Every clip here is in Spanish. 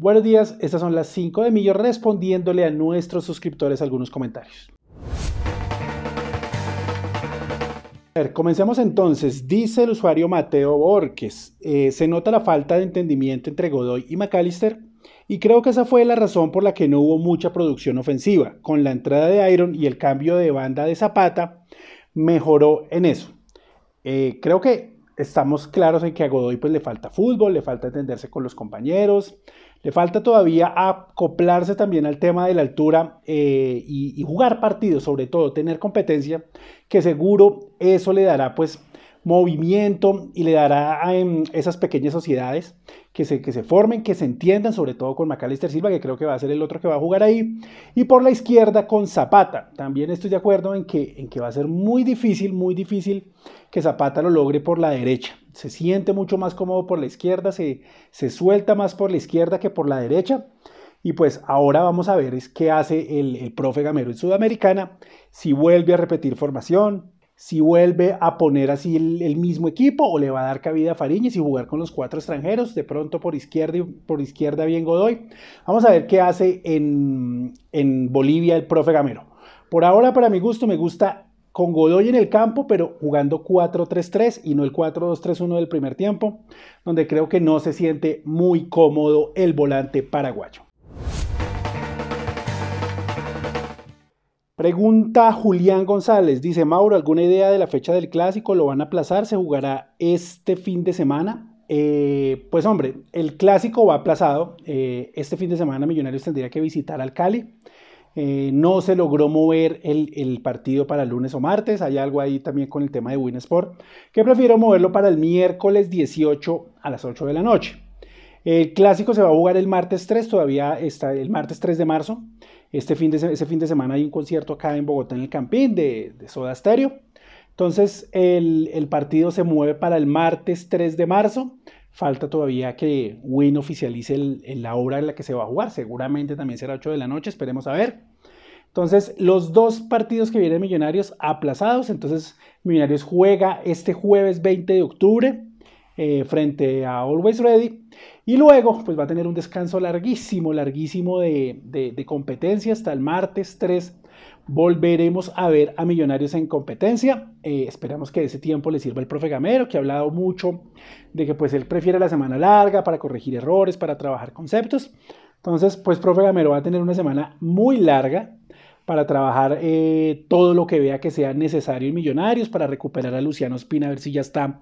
Buenos días, estas son las 5 de Millo respondiéndole a nuestros suscriptores algunos comentarios. ver, comencemos entonces. Dice el usuario Mateo Borges, eh, se nota la falta de entendimiento entre Godoy y McAllister y creo que esa fue la razón por la que no hubo mucha producción ofensiva. Con la entrada de Iron y el cambio de banda de Zapata, mejoró en eso. Eh, creo que estamos claros en que a Godoy pues, le falta fútbol, le falta entenderse con los compañeros, le falta todavía acoplarse también al tema de la altura eh, y, jugar partidos, sobre todo tener competencia, que seguro eso le dará pues movimiento y le dará a em, esas pequeñas sociedades que se, que se formen, que se entiendan, sobre todo con Macalester Silva, que creo que va a ser el otro que va a jugar ahí, y por la izquierda con Zapata. También estoy de acuerdo en que, en que va a ser muy difícil, muy difícil que Zapata lo logre por la derecha. Se siente mucho más cómodo por la izquierda, se, se suelta más por la izquierda que por la derecha. Y pues ahora vamos a ver qué hace el, el profe Gamero en Sudamericana, si vuelve a repetir formación, si vuelve a poner así el, mismo equipo o le va a dar cabida a Fariñez y jugar con los cuatro extranjeros, de pronto por izquierda, y por izquierda bien Godoy. Vamos a ver qué hace en, en Bolivia el profe Gamero. Por ahora, para mi gusto, me gusta con Godoy en el campo, pero jugando 4-3-3 y no el 4-2-3-1 del primer tiempo, donde creo que no se siente muy cómodo el volante paraguayo. Pregunta Julián González. Dice Mauro, ¿alguna idea de la fecha del clásico? ¿Lo van a aplazar? ¿Se jugará este fin de semana? Eh, pues hombre, el clásico va aplazado. Eh, este fin de semana Millonarios tendría que visitar al Cali. Eh, no se logró mover el, el, partido para lunes o martes. Hay algo ahí también con el tema de Winsport, que prefiero moverlo para el miércoles 18 a las 8 de la noche. El clásico se va a jugar el martes 3, todavía está el martes 3 de marzo. Este fin de, ese fin de semana hay un concierto acá en Bogotá, en el Campín, de, Soda Stereo. Entonces, el, el, partido se mueve para el martes 3 de marzo. Falta todavía que Win oficialice la hora en la que se va a jugar. Seguramente también será 8 de la noche, esperemos a ver. Entonces, los dos partidos que vienen Millonarios aplazados. Entonces, Millonarios juega este jueves 20 de octubre eh, frente a Always Ready. Y luego, pues va a tener un descanso larguísimo, larguísimo de, competencia hasta el martes 3 volveremos a ver a Millonarios en competencia. Eh, esperamos que ese tiempo le sirva al profe Gamero, que ha hablado mucho de que pues él prefiere la semana larga para corregir errores, para trabajar conceptos. Entonces, pues profe Gamero va a tener una semana muy larga para trabajar eh, todo lo que vea que sea necesario en Millonarios, para recuperar a Luciano Espina, a ver si ya está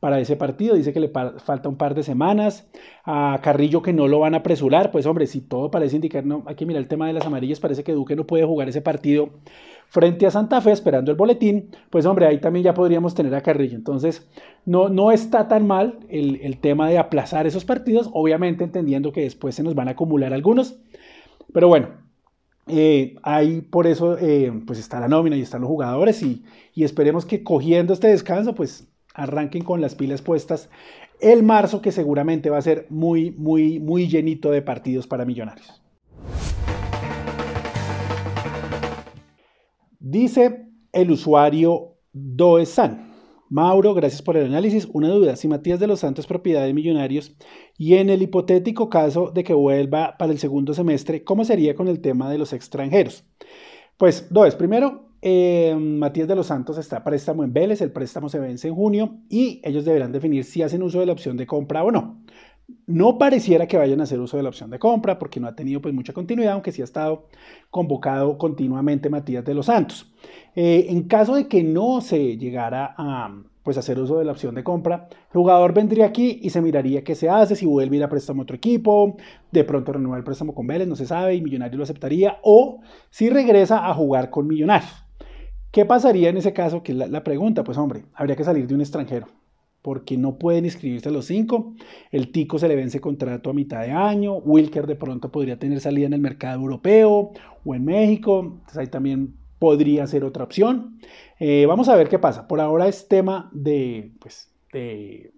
para ese partido. Dice que le falta un par de semanas. A Carrillo que no lo van a apresurar. Pues hombre, si todo parece indicar, no, hay que mirar el tema de las amarillas. Parece que Duque no puede jugar ese partido frente a Santa Fe esperando el boletín. Pues hombre, ahí también ya podríamos tener a Carrillo. Entonces, no, no está tan mal el, tema de aplazar esos partidos. Obviamente entendiendo que después se nos van a acumular algunos. Pero bueno, eh, ahí por eso eh, pues está la nómina y están los jugadores y, y, esperemos que cogiendo este descanso pues arranquen con las pilas puestas el marzo que seguramente va a ser muy, muy, muy llenito de partidos para millonarios. Dice el usuario Doesan. Mauro, gracias por el análisis. Una duda, si Matías de los Santos es propiedad de Millonarios y en el hipotético caso de que vuelva para el segundo semestre, ¿cómo sería con el tema de los extranjeros? Pues, Does, primero, eh, Matías de los Santos está a préstamo en Vélez, el préstamo se vence en junio y ellos deberán definir si hacen uso de la opción de compra o no. No pareciera que vayan a hacer uso de la opción de compra porque no ha tenido pues, mucha continuidad, aunque sí ha estado convocado continuamente Matías de los Santos. Eh, en caso de que no se llegara a pues, hacer uso de la opción de compra, el jugador vendría aquí y se miraría qué se hace, si vuelve a ir a préstamo a otro equipo, de pronto renueva el préstamo con Vélez, no se sabe, y millonario lo aceptaría, o si regresa a jugar con Millonarios. ¿Qué pasaría en ese caso? Que es la, pregunta, pues hombre, habría que salir de un extranjero, porque no pueden inscribirse a los cinco, el Tico se le vence contrato a mitad de año, Wilker de pronto podría tener salida en el mercado europeo o en México, entonces ahí también podría ser otra opción. Eh, vamos a ver qué pasa, por ahora es tema de, pues, de,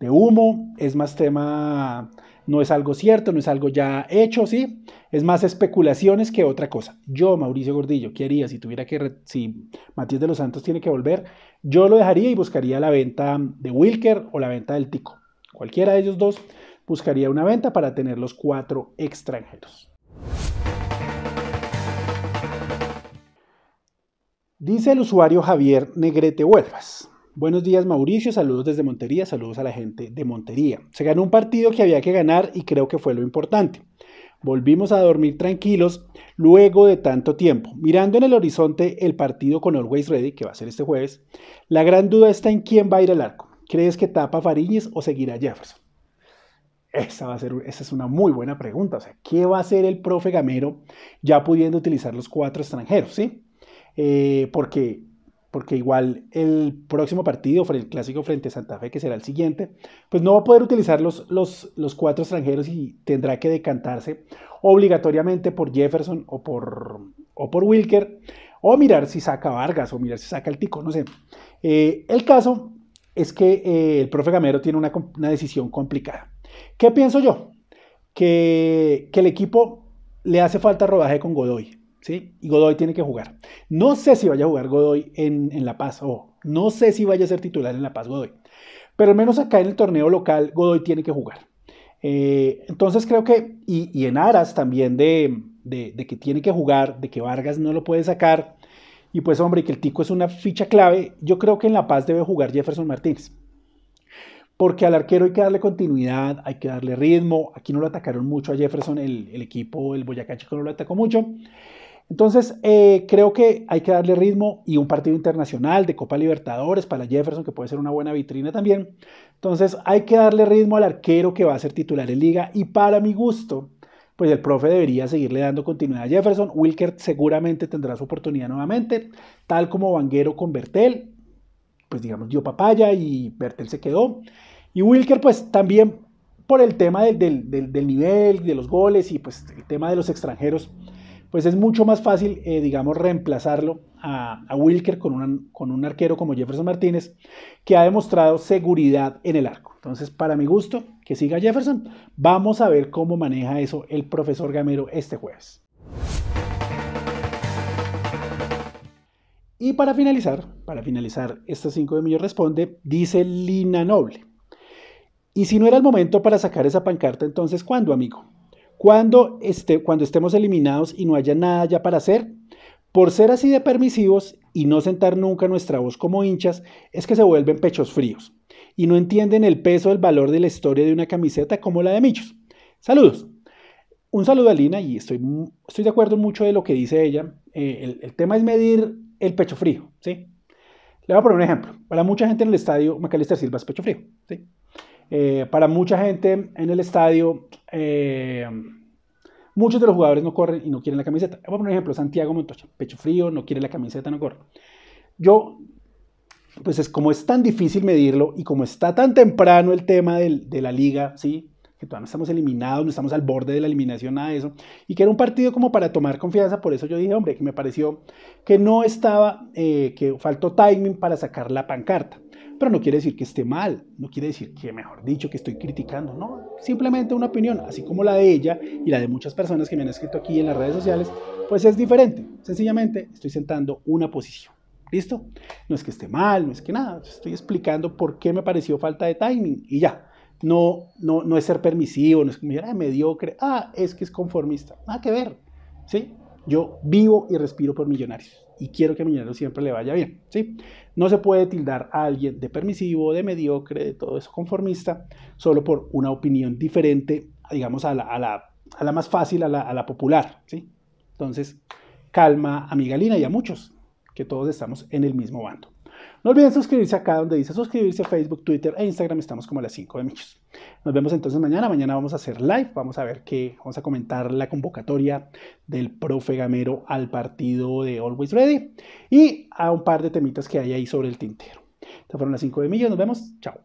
de humo, es más tema no es algo cierto, no es algo ya hecho, ¿sí? Es más especulaciones que otra cosa. Yo, Mauricio Gordillo, ¿qué haría si tuviera que, si Matías de los Santos tiene que volver? Yo lo dejaría y buscaría la venta de Wilker o la venta del Tico. Cualquiera de ellos dos buscaría una venta para tener los cuatro extranjeros. Dice el usuario Javier Negrete Huelvas. Buenos días Mauricio, saludos desde Montería, saludos a la gente de Montería. Se ganó un partido que había que ganar y creo que fue lo importante. Volvimos a dormir tranquilos luego de tanto tiempo. Mirando en el horizonte el partido con Always Ready, que va a ser este jueves, la gran duda está en quién va a ir al arco. ¿Crees que tapa Fariñez o seguirá Jefferson? Esa, va a ser, esa es una muy buena pregunta. O sea, ¿qué va a hacer el profe Gamero ya pudiendo utilizar los cuatro extranjeros? ¿sí? Eh, porque porque igual el próximo partido, el clásico frente a Santa Fe, que será el siguiente, pues no va a poder utilizar los, cuatro extranjeros y tendrá que decantarse obligatoriamente por Jefferson o por, o por Wilker, o mirar si saca Vargas, o mirar si saca el Tico, no sé. Eh, el caso es que eh, el profe Gamero tiene una, decisión complicada. ¿Qué pienso yo? que el equipo le hace falta rodaje con Godoy. Y Godoy tiene que jugar. No sé si vaya a jugar Godoy en, La Paz, o No sé si vaya a ser titular en La Paz Godoy. Pero al menos acá en el torneo local, Godoy tiene que jugar. Eh, entonces creo que, y, en aras también de, que tiene que jugar, de que Vargas no lo puede sacar, y pues hombre, que el Tico es una ficha clave, yo creo que en La Paz debe jugar Jefferson Martínez porque al arquero hay que darle continuidad, hay que darle ritmo. Aquí no lo atacaron mucho a Jefferson, el, el equipo, el Boyacá Chico no lo atacó mucho. Entonces, eh, creo que hay que darle ritmo y un partido internacional de Copa Libertadores para Jefferson, que puede ser una buena vitrina también. Entonces, hay que darle ritmo al arquero que va a ser titular en liga y para mi gusto, pues el profe debería seguirle dando continuidad a Jefferson. Wilker seguramente tendrá su oportunidad nuevamente, tal como Vanguero con Bertel, pues digamos dio papaya y Bertel se quedó. Y Wilker pues también por el tema del nivel, de los goles y pues el tema de los extranjeros pues es mucho más fácil, eh, digamos, reemplazarlo a, Wilker con, un arquero como Jefferson Martínez, que ha demostrado seguridad en el arco. Entonces, para mi gusto, que siga Jefferson. Vamos a ver cómo maneja eso el profesor Gamero este jueves. Y para finalizar, para finalizar, estas 5 de millones responde, dice Lina Noble. Y si no era el momento para sacar esa pancarta, entonces ¿cuándo, amigo? Cuando, este, cuando estemos eliminados y no haya nada ya para hacer, por ser así de permisivos y no sentar nunca nuestra voz como hinchas, es que se vuelven pechos fríos y no entienden el peso, el valor de la historia de una camiseta como la de Michos. Saludos. Un saludo a Lina y estoy, estoy de acuerdo mucho de lo que dice ella. Eh, el, tema es medir el pecho frío, ¿sí? Le voy a poner un ejemplo. Para mucha gente en el estadio, Macalester Silva es pecho frío, ¿sí? Eh, para mucha gente en el estadio, eh, muchos de los jugadores no corren y no quieren la camiseta. por ejemplo, Santiago Montoya, pecho frío, no quiere la camiseta, no corre. Yo, pues es como es tan difícil medirlo y como está tan temprano el tema de la liga, ¿sí? que todavía no estamos eliminados, no estamos al borde de la eliminación, nada de eso, y que era un partido como para tomar confianza, por eso yo dije, hombre, que me pareció que no estaba, eh, que faltó timing para sacar la pancarta. Pero no quiere decir que esté mal, no quiere decir que, mejor dicho, que estoy criticando, no, simplemente una opinión, así como la de ella y la de muchas personas que me han escrito aquí en las redes sociales, pues es diferente. Sencillamente estoy sentando una posición. ¿Listo? No es que esté mal, no es que nada, estoy explicando por qué me pareció falta de timing y ya. No, no, no es ser permisivo, no es que me mediocre, ah, es que es conformista, nada que ver, ¿sí? Yo vivo y respiro por Millonarios y quiero que a Millonarios siempre le vaya bien, ¿sí? No se puede tildar a alguien de permisivo, de mediocre, de todo eso conformista, solo por una opinión diferente, digamos, a la, más fácil, a la, popular, ¿sí? Entonces, calma, mi galina y a muchos, que todos estamos en el mismo bando. No olviden suscribirse acá donde dice suscribirse a Facebook, Twitter e Instagram. Estamos como a las 5 de millas. Nos vemos entonces mañana. Mañana vamos a hacer live. Vamos a ver qué. Vamos a comentar la convocatoria del profe Gamero al partido de Always Ready y a un par de temitas que hay ahí sobre el tintero. Estas fueron las 5 de Millos. Nos vemos. Chao.